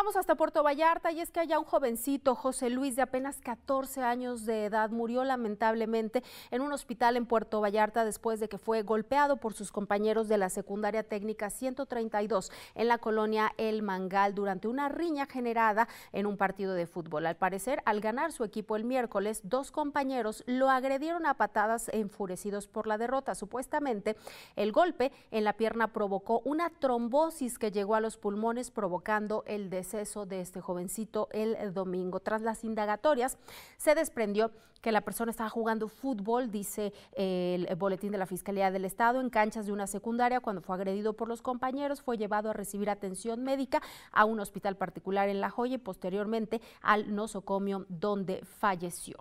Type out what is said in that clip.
vamos hasta Puerto Vallarta y es que allá un jovencito, José Luis, de apenas 14 años de edad, murió lamentablemente en un hospital en Puerto Vallarta después de que fue golpeado por sus compañeros de la secundaria técnica 132 en la colonia El Mangal durante una riña generada en un partido de fútbol. Al parecer, al ganar su equipo el miércoles, dos compañeros lo agredieron a patadas enfurecidos por la derrota. Supuestamente, el golpe en la pierna provocó una trombosis que llegó a los pulmones provocando el desastre de este jovencito el eh, domingo. Tras las indagatorias, se desprendió que la persona estaba jugando fútbol, dice eh, el boletín de la Fiscalía del Estado, en canchas de una secundaria cuando fue agredido por los compañeros, fue llevado a recibir atención médica a un hospital particular en La Joya y posteriormente al nosocomio donde falleció.